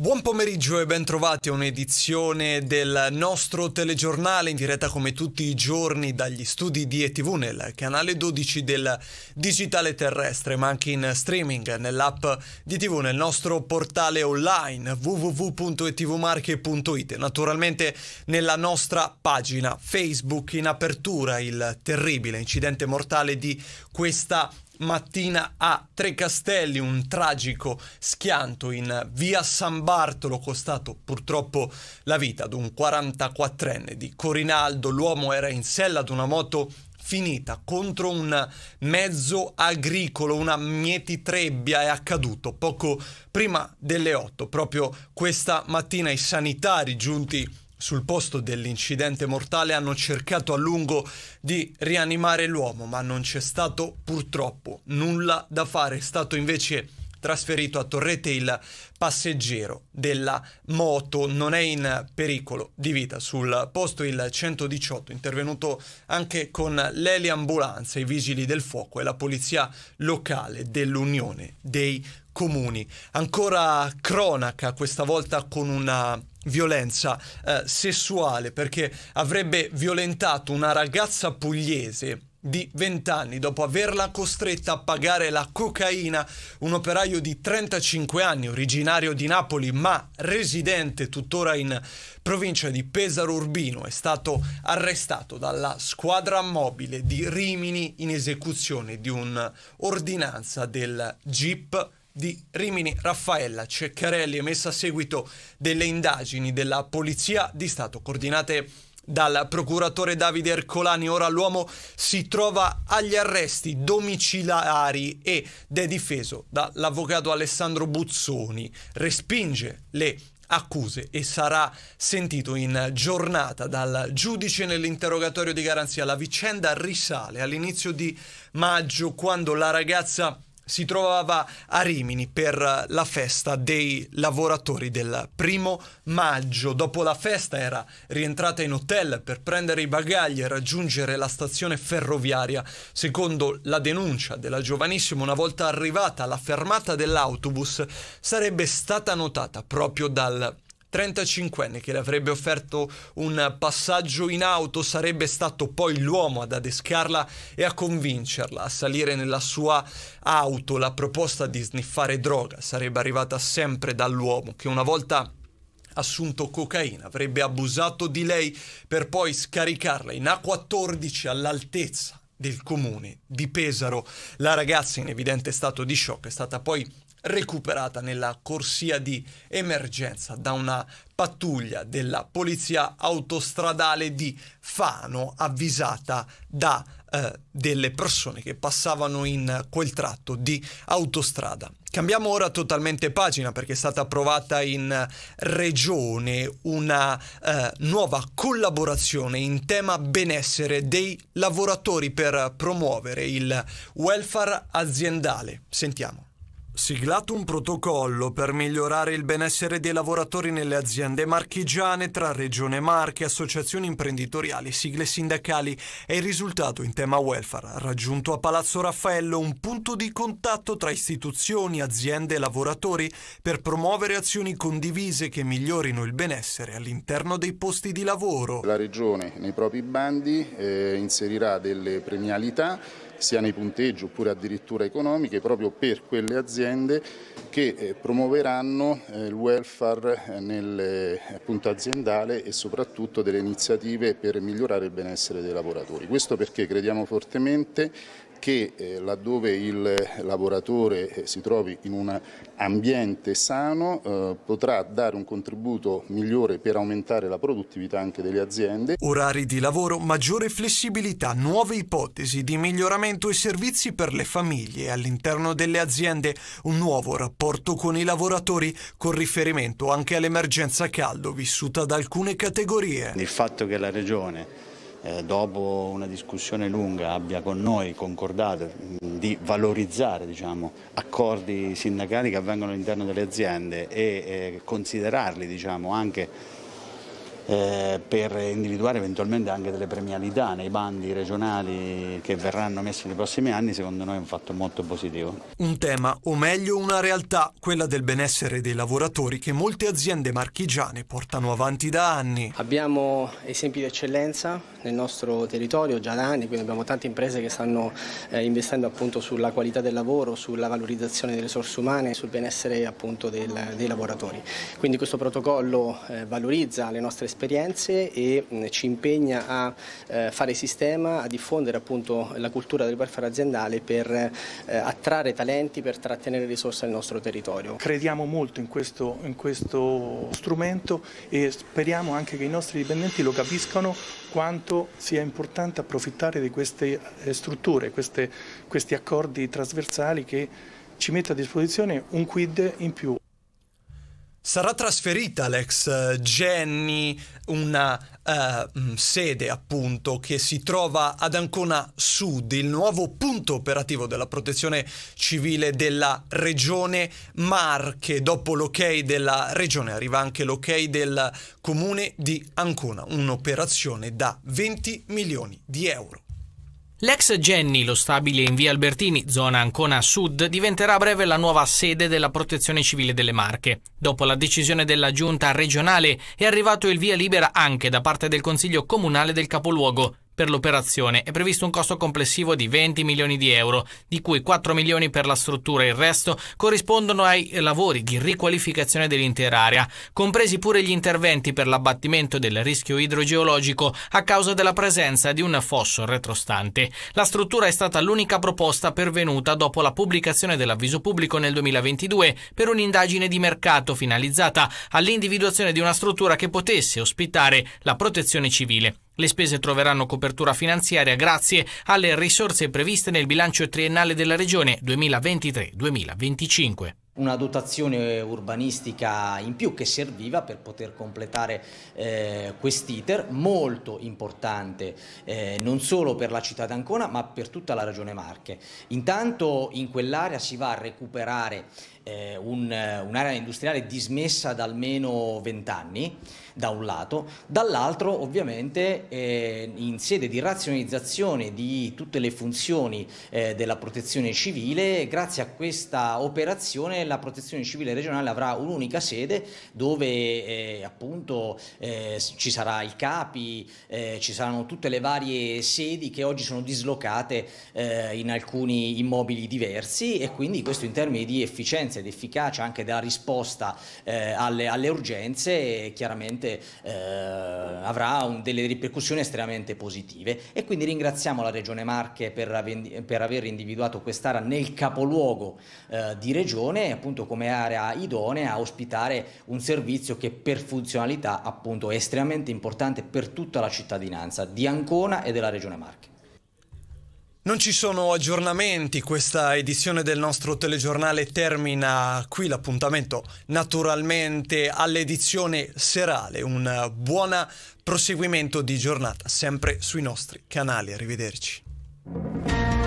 Buon pomeriggio e bentrovati a un'edizione del nostro telegiornale in diretta come tutti i giorni dagli studi di ETV nel canale 12 del digitale terrestre ma anche in streaming nell'app di ETV nel nostro portale online www.etvmarche.it naturalmente nella nostra pagina Facebook in apertura il terribile incidente mortale di questa mattina a Trecastelli un tragico schianto in via San Bartolo costato purtroppo la vita ad un 44enne di Corinaldo. L'uomo era in sella ad una moto finita contro un mezzo agricolo, una mietitrebbia è accaduto poco prima delle 8. Proprio questa mattina i sanitari giunti sul posto dell'incidente mortale hanno cercato a lungo di rianimare l'uomo, ma non c'è stato purtroppo nulla da fare. È stato invece trasferito a Torrete il passeggero della moto non è in pericolo di vita sul posto il 118 intervenuto anche con l'eli ambulanza i vigili del fuoco e la polizia locale dell'Unione dei comuni ancora cronaca questa volta con una violenza eh, sessuale perché avrebbe violentato una ragazza pugliese di 20 anni dopo averla costretta a pagare la cocaina un operaio di 35 anni originario di Napoli ma residente tuttora in provincia di Pesaro Urbino è stato arrestato dalla squadra mobile di Rimini in esecuzione di un'ordinanza del GIP di Rimini Raffaella Ceccarelli è messa a seguito delle indagini della Polizia di Stato coordinate dal procuratore Davide Ercolani. Ora l'uomo si trova agli arresti domiciliari ed è difeso dall'avvocato Alessandro Buzzoni. Respinge le accuse e sarà sentito in giornata dal giudice nell'interrogatorio di garanzia. La vicenda risale all'inizio di maggio quando la ragazza si trovava a Rimini per la festa dei lavoratori del primo maggio. Dopo la festa era rientrata in hotel per prendere i bagagli e raggiungere la stazione ferroviaria. Secondo la denuncia della giovanissima, una volta arrivata alla fermata dell'autobus, sarebbe stata notata proprio dal 35enne che le avrebbe offerto un passaggio in auto sarebbe stato poi l'uomo ad adescarla e a convincerla a salire nella sua auto. La proposta di sniffare droga sarebbe arrivata sempre dall'uomo che una volta assunto cocaina, avrebbe abusato di lei per poi scaricarla in A14 all'altezza del comune di Pesaro. La ragazza in evidente stato di shock è stata poi recuperata nella corsia di emergenza da una pattuglia della polizia autostradale di Fano avvisata da eh, delle persone che passavano in quel tratto di autostrada. Cambiamo ora totalmente pagina perché è stata approvata in regione una eh, nuova collaborazione in tema benessere dei lavoratori per promuovere il welfare aziendale. Sentiamo. Siglato un protocollo per migliorare il benessere dei lavoratori nelle aziende marchigiane tra Regione Marche, associazioni imprenditoriali, sigle sindacali e il risultato in tema welfare raggiunto a Palazzo Raffaello un punto di contatto tra istituzioni, aziende e lavoratori per promuovere azioni condivise che migliorino il benessere all'interno dei posti di lavoro. La Regione nei propri bandi eh, inserirà delle premialità sia nei punteggi oppure addirittura economiche proprio per quelle aziende che eh, promuoveranno eh, il welfare eh, nel, appunto, aziendale e soprattutto delle iniziative per migliorare il benessere dei lavoratori. Questo perché crediamo fortemente che eh, laddove il lavoratore eh, si trovi in un ambiente sano eh, potrà dare un contributo migliore per aumentare la produttività anche delle aziende. Orari di lavoro, maggiore flessibilità, nuove ipotesi di miglioramento e servizi per le famiglie all'interno delle aziende, un nuovo rapporto con i lavoratori con riferimento anche all'emergenza caldo vissuta da alcune categorie. Il fatto che la Regione eh, dopo una discussione lunga abbia con noi concordato di valorizzare diciamo, accordi sindacali che avvengono all'interno delle aziende e eh, considerarli diciamo, anche eh, per individuare eventualmente anche delle premialità nei bandi regionali che verranno messi nei prossimi anni, secondo noi è un fatto molto positivo. Un tema, o meglio una realtà, quella del benessere dei lavoratori che molte aziende marchigiane portano avanti da anni. Abbiamo esempi di eccellenza nel nostro territorio già da anni, quindi abbiamo tante imprese che stanno eh, investendo appunto sulla qualità del lavoro, sulla valorizzazione delle risorse umane, sul benessere appunto del, dei lavoratori. Quindi questo protocollo eh, valorizza le nostre esperienze e ci impegna a eh, fare sistema, a diffondere appunto la cultura del welfare aziendale per eh, attrarre talenti, per trattenere risorse nel nostro territorio. Crediamo molto in questo, in questo strumento e speriamo anche che i nostri dipendenti lo capiscano quanto sia importante approfittare di queste eh, strutture, queste, questi accordi trasversali che ci mette a disposizione un quid in più sarà trasferita l'ex eh, Jenny, una Uh, sede appunto che si trova ad Ancona Sud, il nuovo punto operativo della protezione civile della regione Marche. Dopo l'ok della regione arriva anche l'ok del comune di Ancona, un'operazione da 20 milioni di euro. L'ex Jenny, lo stabile in via Albertini, zona Ancona Sud, diventerà a breve la nuova sede della Protezione Civile delle Marche. Dopo la decisione della giunta regionale è arrivato il via libera anche da parte del Consiglio Comunale del capoluogo, per l'operazione è previsto un costo complessivo di 20 milioni di euro, di cui 4 milioni per la struttura e il resto corrispondono ai lavori di riqualificazione dell'intera area, compresi pure gli interventi per l'abbattimento del rischio idrogeologico a causa della presenza di un fosso retrostante. La struttura è stata l'unica proposta pervenuta dopo la pubblicazione dell'avviso pubblico nel 2022 per un'indagine di mercato finalizzata all'individuazione di una struttura che potesse ospitare la protezione civile. Le spese troveranno copertura finanziaria grazie alle risorse previste nel bilancio triennale della Regione 2023-2025 una dotazione urbanistica in più che serviva per poter completare eh, quest'iter molto importante eh, non solo per la città d'Ancona ma per tutta la regione Marche. Intanto in quell'area si va a recuperare eh, un, eh, un'area industriale dismessa da almeno 20 anni, da un lato, dall'altro ovviamente eh, in sede di razionalizzazione di tutte le funzioni eh, della protezione civile, grazie a questa operazione la protezione civile regionale avrà un'unica sede dove eh, appunto eh, ci sarà il capi, ci saranno tutte le varie sedi che oggi sono dislocate in alcuni immobili diversi e quindi questo in termini di efficienza ed efficacia anche della risposta eh, alle, alle, urgenze chiaramente eh, avrà un, delle ripercussioni estremamente positive e quindi ringraziamo la Regione Marche per, per aver individuato quest'area nel capoluogo eh, di Regione appunto come area idonea a ospitare un servizio che per funzionalità appunto è estremamente importante per tutta la cittadinanza di Ancona e della Regione Marche. Non ci sono aggiornamenti, questa edizione del nostro telegiornale termina qui l'appuntamento naturalmente all'edizione serale, un buon proseguimento di giornata sempre sui nostri canali, arrivederci.